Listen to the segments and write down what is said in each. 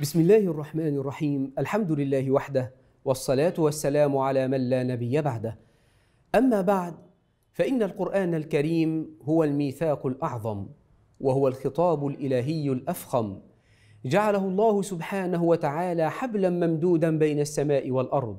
بسم الله الرحمن الرحيم الحمد لله وحده والصلاة والسلام على من لا نبي بعده أما بعد فإن القرآن الكريم هو الميثاق الأعظم وهو الخطاب الإلهي الأفخم جعله الله سبحانه وتعالى حبلا ممدودا بين السماء والأرض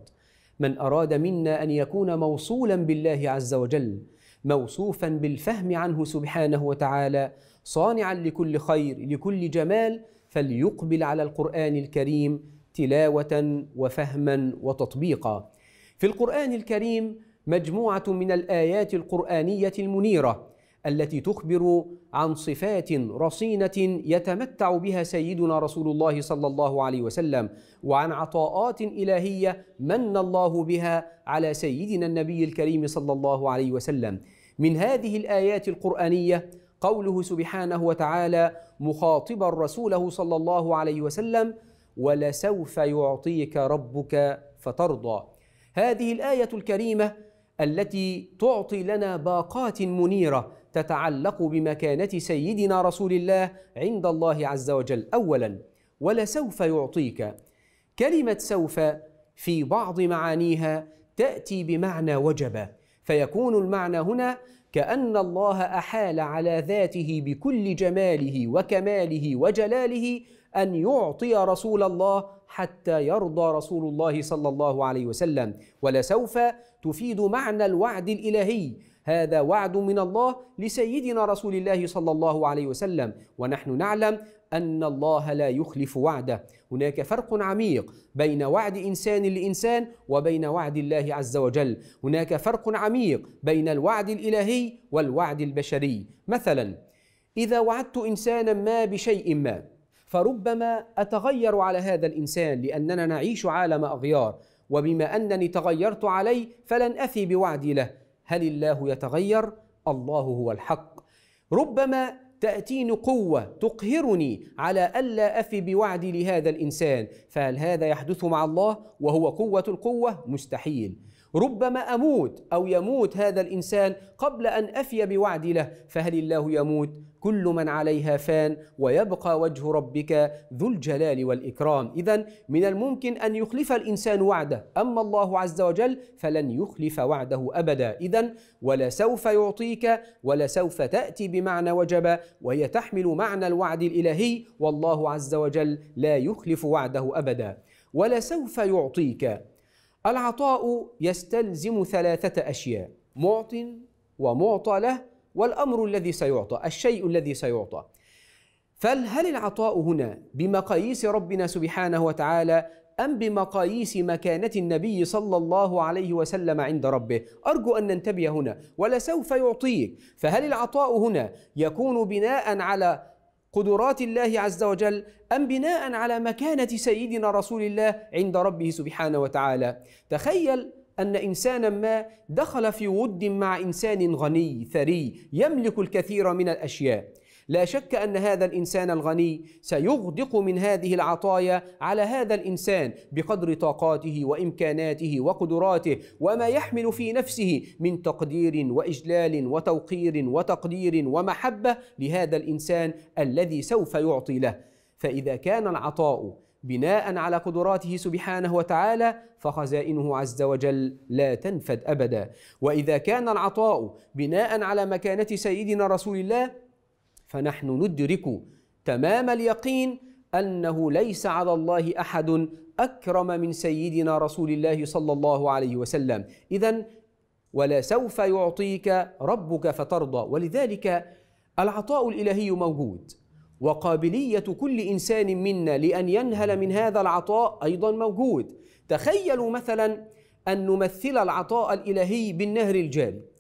من أراد منا أن يكون موصولا بالله عز وجل موصوفا بالفهم عنه سبحانه وتعالى صانعا لكل خير لكل جمال فليقبل على القرآن الكريم تلاوة وفهما وتطبيقا. في القرآن الكريم مجموعة من الآيات القرآنية المنيرة التي تخبر عن صفات رصينة يتمتع بها سيدنا رسول الله صلى الله عليه وسلم وعن عطاءات إلهية من الله بها على سيدنا النبي الكريم صلى الله عليه وسلم. من هذه الآيات القرآنية قوله سبحانه وتعالى مخاطبا رسوله صلى الله عليه وسلم ولسوف يعطيك ربك فترضى هذه الايه الكريمه التي تعطي لنا باقات منيره تتعلق بمكانه سيدنا رسول الله عند الله عز وجل اولا ولسوف يعطيك كلمه سوف في بعض معانيها تاتي بمعنى وجب فيكون المعنى هنا كأن الله أحال على ذاته بكل جماله وكماله وجلاله أن يعطي رسول الله حتى يرضى رسول الله صلى الله عليه وسلم ولسوف تفيد معنى الوعد الإلهي هذا وعد من الله لسيدنا رسول الله صلى الله عليه وسلم ونحن نعلم أن الله لا يخلف وعده هناك فرق عميق بين وعد إنسان لإنسان وبين وعد الله عز وجل هناك فرق عميق بين الوعد الإلهي والوعد البشري مثلا إذا وعدت إنسانا ما بشيء ما فربما أتغير على هذا الإنسان لأننا نعيش عالم أغيار وبما أنني تغيرت عليه فلن أفي بوعدي له هل الله يتغير الله هو الحق ربما تاتيني قوه تقهرني على الا افي بوعدي لهذا الانسان فهل هذا يحدث مع الله وهو قوه القوه مستحيل ربما اموت او يموت هذا الانسان قبل ان افي بوعدي له فهل الله يموت كل من عليها فان ويبقى وجه ربك ذو الجلال والاكرام اذا من الممكن ان يخلف الانسان وعده اما الله عز وجل فلن يخلف وعده ابدا اذا ولسوف يعطيك ولسوف تاتي بمعنى وجب وهي تحمل معنى الوعد الالهي والله عز وجل لا يخلف وعده ابدا ولسوف يعطيك العطاء يستلزم ثلاثة أشياء معط ومعطى له والأمر الذي سيعطى الشيء الذي سيعطى فهل العطاء هنا بمقاييس ربنا سبحانه وتعالى أم بمقاييس مكانة النبي صلى الله عليه وسلم عند ربه أرجو أن ننتبه هنا ولسوف يعطيك فهل العطاء هنا يكون بناء على قدرات الله عز وجل أم بناء على مكانة سيدنا رسول الله عند ربه سبحانه وتعالى تخيل أن إنسانا ما دخل في ود مع إنسان غني ثري يملك الكثير من الأشياء لا شك ان هذا الانسان الغني سيغدق من هذه العطايا على هذا الانسان بقدر طاقاته وامكاناته وقدراته وما يحمل في نفسه من تقدير واجلال وتوقير وتقدير ومحبه لهذا الانسان الذي سوف يعطي له فاذا كان العطاء بناء على قدراته سبحانه وتعالى فخزائنه عز وجل لا تنفد ابدا واذا كان العطاء بناء على مكانه سيدنا رسول الله فنحن ندرك تمام اليقين انه ليس على الله احد اكرم من سيدنا رسول الله صلى الله عليه وسلم اذا سوف يعطيك ربك فترضى ولذلك العطاء الالهي موجود وقابليه كل انسان منا لان ينهل من هذا العطاء ايضا موجود تخيلوا مثلا ان نمثل العطاء الالهي بالنهر الجاري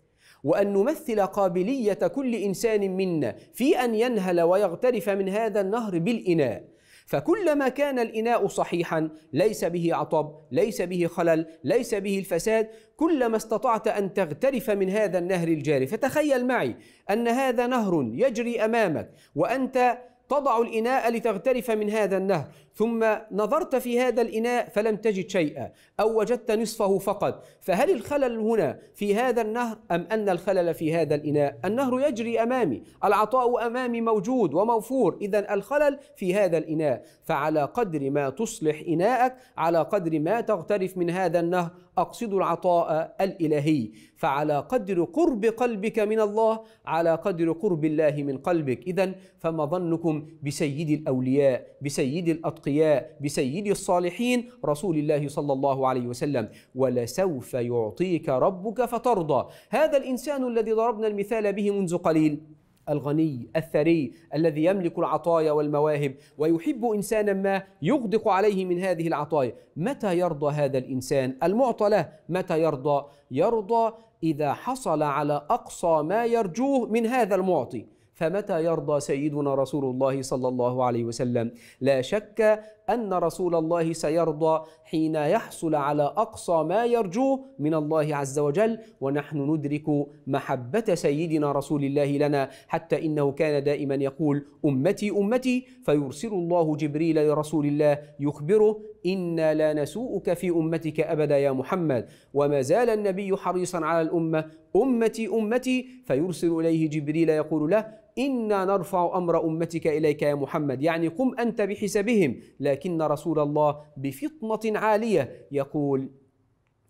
وأن نمثل قابلية كل إنسان منا في أن ينهل ويغترف من هذا النهر بالإناء فكلما كان الإناء صحيحا ليس به عطب ليس به خلل ليس به الفساد كلما استطعت أن تغترف من هذا النهر الجاري فتخيل معي أن هذا نهر يجري أمامك وأنت تضع الإناء لتغترف من هذا النهر ثم نظرت في هذا الإناء فلم تجد شيئا أو وجدت نصفه فقط فهل الخلل هنا في هذا النهر أم أن الخلل في هذا الإناء النهر يجري أمامي العطاء أمامي موجود وموفور إذا الخلل في هذا الإناء فعلى قدر ما تصلح إناءك على قدر ما تغترف من هذا النهر أقصد العطاء الإلهي فعلى قدر قرب قلبك من الله على قدر قرب الله من قلبك إذا فما ظنكم بسيد الأولياء بسيد الأطفال الأتقياء بسيد الصالحين رسول الله صلى الله عليه وسلم ولسوف يعطيك ربك فترضى هذا الإنسان الذي ضربنا المثال به منذ قليل الغني الثري الذي يملك العطايا والمواهب ويحب انسانا ما يغدق عليه من هذه العطايا متى يرضى هذا الانسان المعطى له متى يرضى يرضى اذا حصل على اقصى ما يرجوه من هذا المعطي فمتى يرضى سيدنا رسول الله صلى الله عليه وسلم لا شك أن رسول الله سيرضى حين يحصل على أقصى ما يرجوه من الله عز وجل ونحن ندرك محبة سيدنا رسول الله لنا حتى إنه كان دائما يقول أمتي أمتي فيرسل الله جبريل لرسول الله يخبره إنا لا نسوءك في أمتك أبدا يا محمد وما زال النبي حريصا على الأمة أمتي أمتي فيرسل إليه جبريل يقول له إنا نرفع أمر أمتك إليك يا محمد يعني قم أنت بحسابهم لكن رسول الله بفطنة عالية يقول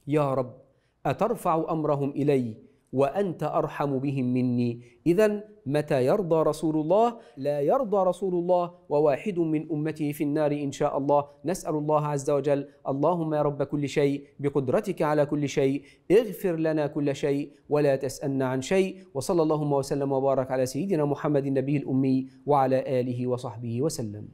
يا رب أترفع أمرهم إلي وأنت أرحم بهم مني إذا متى يرضى رسول الله لا يرضى رسول الله وواحد من أمته في النار إن شاء الله نسأل الله عز وجل اللهم يا رب كل شيء بقدرتك على كل شيء اغفر لنا كل شيء ولا تسألنا عن شيء وصلى اللهم وسلم وبارك على سيدنا محمد النبي الأمي وعلى آله وصحبه وسلم